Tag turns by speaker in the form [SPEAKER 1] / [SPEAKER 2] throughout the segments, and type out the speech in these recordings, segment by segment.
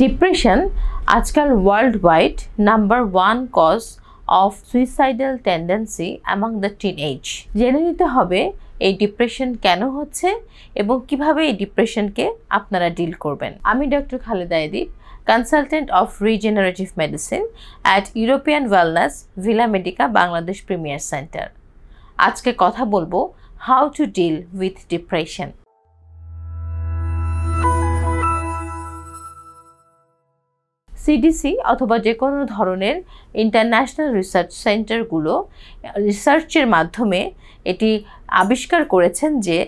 [SPEAKER 1] depression আজকাল world wide number one cause of suicidal tendency among the teenage জেনে নিতে হবে এই ডিপ্রেশন কেন হচ্ছে এবং কিভাবে এই ডিপ্রেশনকে আপনারা ডিল করবেন আমি ডক্টর খালেদা এদিপ consultant of regenerative medicine at European Wellness Villa Medica Bangladesh premier centre আজকে কথা বলবো how to deal with depression CDC অথবা যে কোনো ধরনের ইন্টারন্যাশনাল রিসার্চ সেন্টারগুলো রিসার্চের মাধ্যমে এটি আবিষ্কার করেছেন যে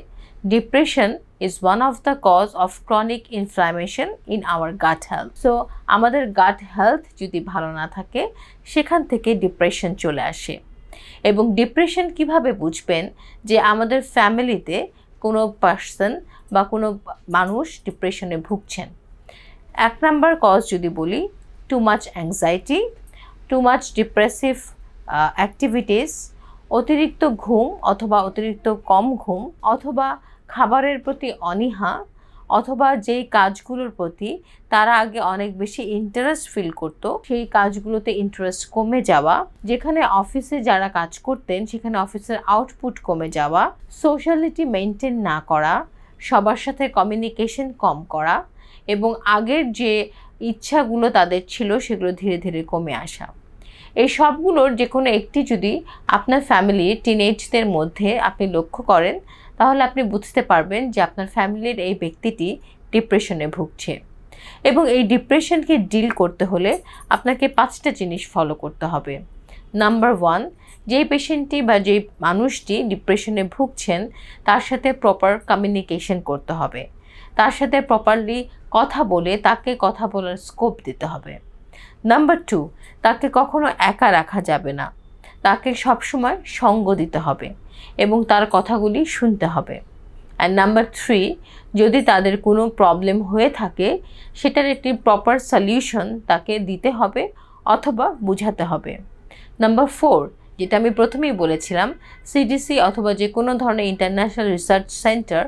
[SPEAKER 1] depression is one of the cause of chronic inflammation in our gut health so আমাদের গাট হেলথ যদি ভালো না থাকে সেখান থেকে ডিপ্রেশন চলে আসে এবং ডিপ্রেশন কিভাবে বুঝবেন যে আমাদের ফ্যামিলিতে কোনো পার্সন বা কোনো মানুষ ডিপ্রেশনে ভুগছেন এক নাম্বার কজ যদি বলি too much anxiety too much depressive activities অতিরিক্ত ঘুম অথবা অতিরিক্ত কম ঘুম অথবা খাবারের প্রতি অনীহা অথবা যেই কাজগুলোর প্রতি তারা আগে অনেক বেশি ইন্টারেস্ট ফিল করতো সেই কাজগুলোতে ইন্টারেস্ট কমে যাওয়া যেখানে অফিসে যারা কাজ করতেন সেখানে অফিসের আউটপুট কমে যাওয়া সোশ্যালিটি মেনটেন না করা সবার সাথে কমিউনিকেশন কম করা এবং আগের যে ইচ্ছাগুলো তাদের ছিল সেগুলো ধীরে ধীরে কমে আসা এই সবগুলোর যে কোনো একটি যদি আপনার ফ্যামিলি টিনেজদের মধ্যে আপনি লক্ষ্য করেন তাহলে আপনি বুঝতে পারবেন যে আপনার ফ্যামিলির এই ব্যক্তিটি ডিপ্রেশনে ভুগছে এবং এই ডিপ্রেশনকে ডিল করতে হলে আপনাকে পাঁচটা জিনিস ফলো করতে হবে নাম্বার ওয়ান যেই পেশেন্টটি বা যেই মানুষটি ডিপ্রেশনে ভুগছেন তার সাথে প্রপার কমিউনিকেশন করতে হবে তার সাথে প্রপারলি কথা বলে তাকে কথা বলার স্কোপ দিতে হবে নাম্বার টু তাকে কখনো একা রাখা যাবে না তাকে সবসময় সঙ্গ দিতে হবে এবং তার কথাগুলি শুনতে হবে আর নাম্বার থ্রি যদি তাদের কোনো প্রবলেম হয়ে থাকে সেটার একটি প্রপার সলিউশন তাকে দিতে হবে অথবা বুঝাতে হবে নাম্বার ফোর যেটা আমি প্রথমেই বলেছিলাম সিডিসি অথবা যে কোনো ধরনের ইন্টারন্যাশনাল রিসার্চ সেন্টার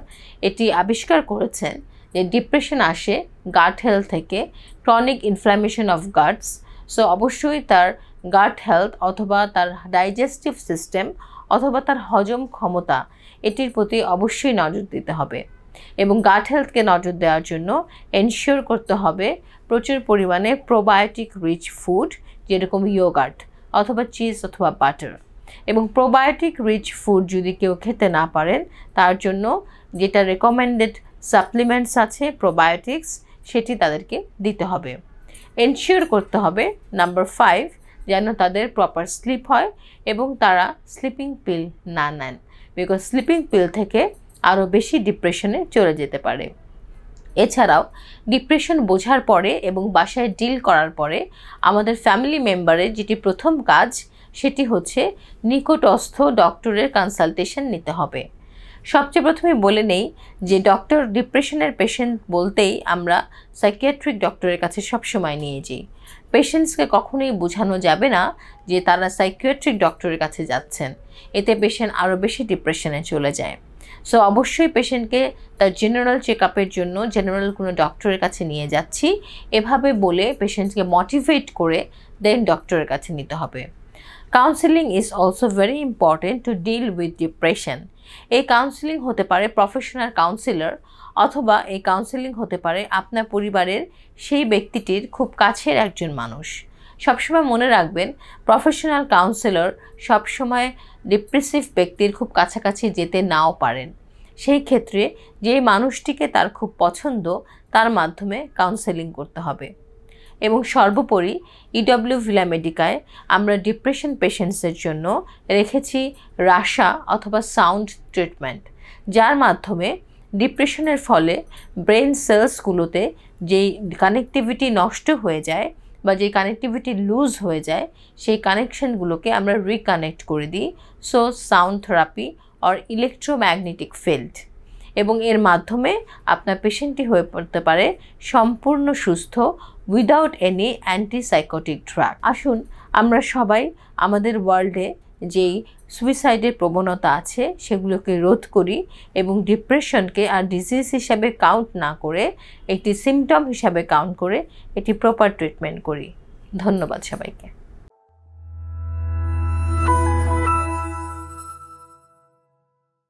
[SPEAKER 1] এটি আবিষ্কার করেছেন যে ডিপ্রেশন আসে গাট হেলথ থেকে chronic inflammation of guards so অবশ্যই তার গার্ড হেলথ অথবা তার ডাইজেস্টিভ সিস্টেম অথবা তার হজম ক্ষমতা এটির প্রতি অবশ্যই নজর দিতে হবে এবং গার্ড হেলথকে নজর দেওয়ার জন্য এনশিওর করতে হবে প্রচুর পরিমাণে প্রোবায়োটিক রিচ ফুড যেরকম ইয়োগার্ট অথবা চিজ অথবা বাটার এবং প্রোবায়োটিক রিচ ফুড যদি কেউ খেতে না পারেন তার জন্য যেটা রেকমেন্ডেড সাপ্লিমেন্টস আছে প্রোবায়োটিক্স সেটি তাদেরকে দিতে হবে এনশিওর করতে হবে নাম্বার ফাইভ যেন তাদের প্রপার স্লিপ হয় এবং তারা স্লিপিং পিল না নেন বিকজ স্লিপিং পিল থেকে আরও বেশি ডিপ্রেশনে চলে যেতে পারে এছাড়াও ডিপ্রেশন বোঝার পরে এবং বাসায় ডিল করার পরে আমাদের ফ্যামিলি মেম্বারের যেটি প্রথম কাজ সেটি হচ্ছে নিকটস্থ ডক্টরের কনসালটেশন নিতে হবে সবচেয়ে প্রথমে বলে নেই যে ডক্টর ডিপ্রেশনের পেশেন্ট বলতেই আমরা সাইকিয়াট্রিক ডক্টরের কাছে সবসময় নিয়ে যাই পেশেন্টসকে কখনোই বোঝানো যাবে না যে তারা সাইকিয়াট্রিক ডক্টরের কাছে যাচ্ছেন এতে পেশেন্ট আরও বেশি ডিপ্রেশনে চলে যায় সো অবশ্যই পেশেন্টকে তার জেনারেল চেক জন্য জেনারেল কোনো ডক্টরের কাছে নিয়ে যাচ্ছি এভাবে বলে পেশেন্টকে মোটিভেট করে দেন ডক্টরের কাছে নিতে হবে counselling is also very important to deal with depression এই কাউন্সেলিং হতে পারে প্রফেশনাল কাউন্সিলর অথবা এই কাউন্সেলিং হতে পারে আপনার পরিবারের সেই ব্যক্তিটির খুব কাছের একজন মানুষ সবসময় মনে রাখবেন প্রফেশনাল কাউন্সেলর সবসময় ডিপ্রেসিভ ব্যক্তির খুব কাছাকাছি যেতে নাও পারেন সেই ক্ষেত্রে যে মানুষটিকে তার খুব পছন্দ তার মাধ্যমে কাউন্সেলিং করতে হবে এবং সর্বোপরি ইডব্লিউ ভিলা মেডিকায় আমরা ডিপ্রেশন পেশেন্টসের জন্য রেখেছি রাশা অথবা সাউন্ড ট্রিটমেন্ট যার মাধ্যমে ডিপ্রেশনের ফলে ব্রেন সেলসগুলোতে যেই কানেকটিভিটি নষ্ট হয়ে যায় বা যে কানেকটিভিটি লুজ হয়ে যায় সেই কানেকশানগুলোকে আমরা রিকানেক্ট করে দিই so sound therapy or electromagnetic field এবং এর মাধ্যমে আপনার পেশেন্টটি হয়ে পড়তে পারে সম্পূর্ণ সুস্থ উইদাউট এনি অ্যান্টিসাইকোটিক ড্রাগ আসুন আমরা সবাই আমাদের ওয়ার্ল্ডে যেই সুইসাইডের প্রবণতা আছে সেগুলোকে রোধ করি এবং ডিপ্রেশনকে আর ডিজিজ হিসাবে কাউন্ট না করে একটি সিমটম হিসাবে কাউন্ট করে এটি প্রপার ট্রিটমেন্ট করি ধন্যবাদ সবাইকে